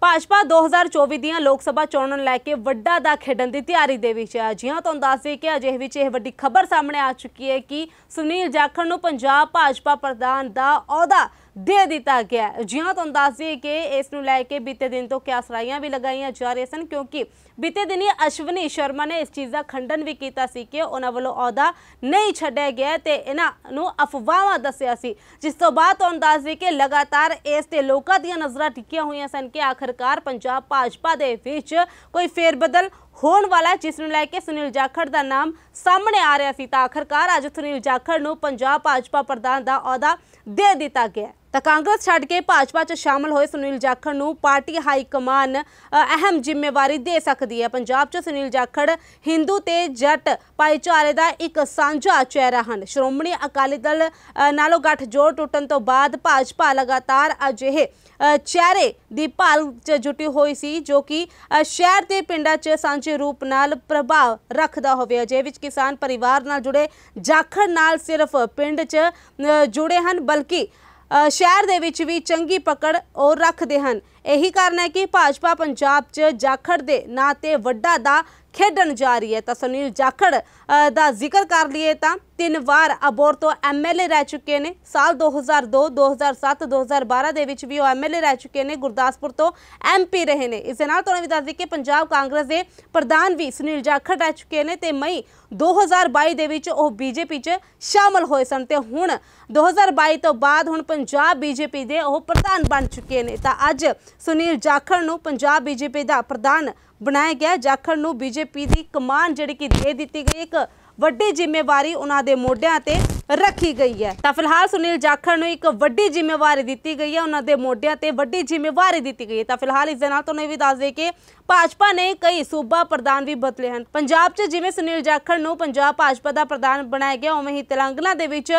ਭਾਜਪਾ 2024 ਦੀਆਂ ਲੋਕ ਸਭਾ ਚੋਣਾਂ ਲੈ ਕੇ ਵੱਡਾ ਦਾ ਖੇਡਣ ਦੀ ਤਿਆਰੀ ਦੇ ਵਿੱਚ ਹੈ ਹਾਂ ਤੁਹਾਨੂੰ ਦੱਸ ਦਈਏ ਕਿ ਅਜੇ ਵਿੱਚ ਇਹ ਵੱਡੀ ਖਬਰ ਸਾਹਮਣੇ ਆ ਚੁੱਕੀ ਹੈ ਕਿ ਸੁਨੀਲ ਜਾਖੜ ਨੂੰ ਪੰਜਾਬ ਭਾਜਪਾ ਪ੍ਰਧਾਨ ਦਾ ਅਹੁਦਾ ਦੇ ਦਿੱਤਾ ਗਿਆ ਹਾਂ ਤੁਹਾਨੂੰ ਦੱਸ ਦਈਏ ਕਿ ਇਸ ਨੂੰ ਲੈ ਕੇ ਬੀਤੇ ਦਿਨ ਤੋਂ ਕਿਆ ਸਰਾਈਆਂ ਵੀ ਲਗਾਈਆਂ ਜਾ ਰਹੀਆਂ ਸਨ ਕਿਉਂਕਿ ਬੀਤੇ ਦਿਨ ਅਸ਼ਵਨੀ ਸ਼ਰਮਾ ਨੇ ਇਸ ਚੀਜ਼ ਦਾ ਖੰਡਨ ਵੀ ਕੀਤਾ ਸੀ ਕਿ ਉਹਨਾਂ ਵੱਲੋਂ ਅਹੁਦਾ ਨਹੀਂ ਛੱਡਿਆ ਗਿਆ ਤੇ ਇਹਨਾਂ ਨੂੰ ਅਫਵਾਹਾਂ ਦੱਸਿਆ ਸੀ ਜਿਸ ਤੋਂ ਬਾਅਦ ਤੁਹਾਨੂੰ ਦੱਸ ਦਈਏ ਕਿ ਲਗਾਤਾਰ ਇਸ ਤੇ ਲੋਕਾਂ ਦੀਆਂ ਨਜ਼ਰਾਂ ਟਿਕੀਆਂ ਹੋਈਆਂ ਸਨ ਕਿ ਆਖਰ ਸਰਕਾਰ ਪੰਜਾਬ ਭਾਜਪਾ ਦੇ ਵਿੱਚ ਕੋਈ ਫੇਰਬਦਲ ਹੋਣ ਵਾਲਾ ਜਿਸ ਨੂੰ ਲੈ ਕੇ ਸੁਨੀਲ ਜਾਖੜ ਦਾ ਨਾਮ ਸਾਹਮਣੇ ਆ ਰਿਹਾ ਸੀ ਤਾਂ ਆਖਰਕਾਰ ਅੱਜ ਸੁਨੀਲ ਜਾਖੜ ਨੂੰ ਪੰਜਾਬ ਭਾਜਪਾ ਪ੍ਰਧਾਨ ਦਾ ਅਹੁਦਾ ਦੇ ਦਿੱਤਾ ਗਿਆ ਤਾਂ ਕਾਂਗਰਸ ਛੱਡ ਕੇ ਭਾਜਪਾ 'ਚ ਸ਼ਾਮਲ ਹੋਏ ਸੁਨੀਲ ਜਾਖੜ ਨੂੰ ਪਾਰਟੀ ਹਾਈ ਕਮਾਨ ਅਹਿਮ ਜ਼ਿੰਮੇਵਾਰੀ ਦੇ ਸਕਦੀ ਹੈ ਪੰਜਾਬ 'ਚ ਸੁਨੀਲ ਜਾਖੜ ਹਿੰਦੂ ਤੇ ਜੱਟ ਭਾਈਚਾਰੇ ਦਾ ਇੱਕ ਸਾਂਝਾ ਚਿਹਰਾ ਹਨ ਸ਼੍ਰੋਮਣੀ ਅਕਾਲੀ ਦਲ ਨਾਲੋਂ ਗੱਠ ਜੋੜ ਟੁੱਟਣ ਤੋਂ ਬਾਅਦ ਭਾਜਪਾ ਲਗਾਤਾਰ ਅਜਿਹੇ ਚਿਹਰੇ ਦੀ ਭਾਲ 'ਚ ਜੁਟੀ ਹੋਈ ਸੀ ਜੋ ਕਿ ਸ਼ਹਿਰ ਤੇ ਪਿੰਡਾਂ 'ਚ ਸਾਂਝੇ ਰੂਪ ਨਾਲ ਪ੍ਰਭਾਵ ਰੱਖਦਾ ਹੋਵੇ ਅਜੇ ਵਿੱਚ ਕਿਸਾਨ ਪਰਿਵਾਰ ਨਾਲ ਜੁੜੇ ਜਾਖੜ ਨਾਲ ਸਿਰਫ ਪਿੰਡ 'ਚ ਜੁੜੇ ਹਨ ਬਲਕਿ ਸ਼ਹਿਰ ਦੇ ਵਿੱਚ ਵੀ ਚੰਗੀ ਪਕੜ ਉਹ ਰੱਖਦੇ ਹਨ ਇਹੀ ਕਾਰਨ ਹੈ ਕਿ ਭਾਜਪਾ ਪੰਜਾਬ 'ਚ ਜਾਖੜ ਦੇ ਨਾਂ ਤੇ ਵੱਡਾ ਦਾ ਖੇਡਣ ਜਾ ਰਹੀ ਹੈ ਤਾਂ ਸੁਨੀਲ ਜਾਖੜ ਦਾ ਜ਼ਿਕਰ ਕਰ ਲਈਏ ਤਾਂ ਤਿੰਨ ਵਾਰ ਅਬੋਰ ਤੋਂ ਐਮਐਲਏ ਰਹਿ ਚੁੱਕੇ ਨੇ ਸਾਲ 2002 2007 2012 ਦੇ ਵਿੱਚ ਵੀ ਉਹ ਐਮਐਲਏ ਰਹਿ ਚੁੱਕੇ ਨੇ ਗੁਰਦਾਸਪੁਰ ਤੋਂ ਐਮਪੀ ਰਹੇ ਨੇ ਇਸ ਦੇ ਨਾਲ ਤੁਹਾਨੂੰ ਵੀ ਦੱਸ ਦਈਏ ਕਿ ਪੰਜਾਬ ਕਾਂਗਰਸ ਦੇ ਪ੍ਰਧਾਨ ਵੀ ਸੁਨੀਲ ਜਾਖੜ ਰਹਿ ਚੁੱਕੇ ਨੇ ਤੇ ਮਈ 2022 ਦੇ ਵਿੱਚ ਉਹ ਬੀਜੇਪੀ 'ਚ ਸ਼ਾਮਲ ਹੋਏ ਸਨ ਤੇ ਹੁਣ 2022 ਤੋਂ ਬਾਅਦ ਹੁਣ ਪੰਜਾਬ ਬੀਜੇਪੀ ਦੇ ਉਹ ਪ੍ਰਧਾਨ ਬਣ ਚੁੱਕੇ ਨੇ ਤਾਂ ਅੱਜ ਸੁਨੀਲ ਜਾਖੜ ਨੂੰ ਪੰਜਾਬ ਬੀਜੇਪੀ ਦਾ ਪ੍ਰਧਾਨ ਬਣਾਇਆ ਗਿਆ ਜਾਖੜ ਨੂੰ ਬੀਜੇਪੀ ਦੀ ਕਮਾਨ ਜਿਹੜੀ ਕਿ ਦੇ ਦਿੱਤੀ ਗਈ ਇੱਕ ਵੱਡੀ ਜ਼ਿੰਮੇਵਾਰੀ ਉਹਨਾਂ ਦੇ ਮੋਢਿਆਂ ਤੇ ਰੱਖੀ ਗਈ ਹੈ ਤਾਂ ਫਿਲਹਾਲ ਸੁਨੀਲ ਜਾਖੜ ਨੂੰ ਇੱਕ ਵੱਡੀ ਜ਼ਿੰਮੇਵਾਰੀ ਦਿੱਤੀ ਗਈ ਹੈ ਉਹਨਾਂ ਦੇ ਮੋਢਿਆਂ ਤੇ ਵੱਡੀ ਜ਼ਿੰਮੇਵਾਰੀ ਦਿੱਤੀ ਗਈ ਹੈ ਤਾਂ ਫਿਲਹਾਲ ਇਸ ਦੇ ਨਾਲ ਤੁਹਾਨੂੰ ਇਹ ਵੀ ਦੱਸ ਦੇ ਕਿ ਭਾਜਪਾ ਨੇ ਕਈ ਸੂਬਾ ਪ੍ਰਧਾਨ ਵੀ ਬਦਲੇ ਹਨ ਪੰਜਾਬ 'ਚ ਜਿਵੇਂ ਸੁਨੀਲ ਜਾਖੜ ਨੂੰ ਪੰਜਾਬ ਭਾਜਪਾ ਦਾ ਪ੍ਰਧਾਨ ਬਣਾਇਆ ਗਿਆ ਉਵੇਂ ਹੀ ਤੇਲੰਗਾਨਾ ਦੇ ਵਿੱਚ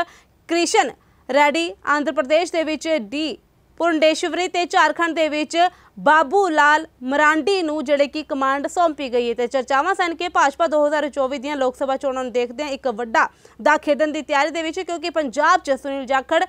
ਕ੍ਰਿਸ਼ਨ ਰੈਡੀ ਆਂਧਰਾ ਪ੍ਰਦੇਸ਼ ਦੇ ਵਿੱਚ ਡੀ ਪੁਰੰਡੇਸ਼ਵਰੀ ਤੇ ਝਾਰਖੰਡ ਦੇ ਵਿੱਚ ਬਾਬੂ ਲਾਲ ਮਰਾਂਡੀ ਨੂੰ ਜਿਹੜੇ ਕਿ ਕਮਾਂਡ ਸੌਂਪੀ ਗਈ ਹੈ ਤੇ ਚਰਚਾਵਾਂ ਸਨ ਕਿ ਭਾਜਪਾ 2024 ਦੀਆਂ ਲੋਕ ਸਭਾ ਚੋਣਾਂ ਨੂੰ ਦੇਖਦੇ ਆ ਇੱਕ ਵੱਡਾ ਦਾ ਖੇਡਣ ਦੀ ਤਿਆਰੀ ਦੇ ਵਿੱਚ ਕਿਉਂਕਿ ਪੰਜਾਬ 'ਚ ਸੁਨੀਲ ਜਾਖੜ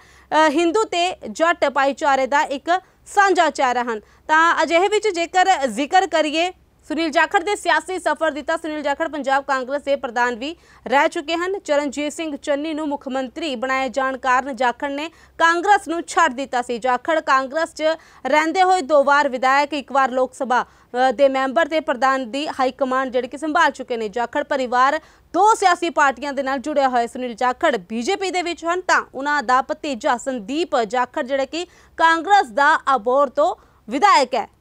ਹਿੰਦੂ ਤੇ ਜੱਟ ਭਾਈਚਾਰੇ ਦਾ ਇੱਕ ਸਾਂਝਾ ਚਿਹਰਾ ਹਨ ਤਾਂ ਅਜਿਹੇ ਵਿੱਚ ਜੇਕਰ ਜ਼ਿਕਰ ਕਰੀਏ ਸੁਨੀਲ ਜਾਖੜ ਦੇ ਸਿਆਸੀ ਸਫ਼ਰ ਦਿੱਤਾ ਸੁਨੀਲ ਜਾਖੜ ਪੰਜਾਬ ਕਾਂਗਰਸ ਦੇ ਪ੍ਰਧਾਨ ਵੀ ਰਹਿ ਚੁੱਕੇ ਹਨ ਚਰਨਜੀਤ ਸਿੰਘ ਚੰਨੀ ਨੂੰ ਮੁੱਖ ਮੰਤਰੀ ਬਣਾਏ ਜਾਣ ਕਾਰਨ ਜਾਖੜ ਨੇ ਕਾਂਗਰਸ ਨੂੰ ਛੱਡ ਦਿੱਤਾ ਸੀ ਜਾਖੜ ਕਾਂਗਰਸ 'ਚ ਰਹਿੰਦੇ ਹੋਏ ਦੋ ਵਾਰ ਵਿਧਾਇਕ ਇੱਕ ਵਾਰ ਲੋਕ ਸਭਾ ਦੇ ਮੈਂਬਰ ਤੇ ਪ੍ਰਧਾਨ ਦੀ ਹਾਈ ਕਮਾਂਡ ਜਿਹੜੀ ਕਿ ਸੰਭਾਲ ਚੁੱਕੇ ਨੇ ਜਾਖੜ ਪਰਿਵਾਰ ਦੋ ਸਿਆਸੀ ਪਾਰਟੀਆਂ ਦੇ ਨਾਲ ਜੁੜਿਆ ਹੋਇਆ ਸੁਨੀਲ ਜਾਖੜ ਬੀਜੇਪੀ ਦੇ ਵਿੱਚ ਹਨ ਤਾਂ ਉਹਨਾਂ ਦਾ ਭਤੀਜਾ ਸੰਦੀਪ ਜਾਖੜ ਜਿਹੜਾ ਕਿ ਕਾਂਗਰਸ ਦਾ ਅਬੋਰ ਤੋਂ ਵਿਧਾਇਕ ਹੈ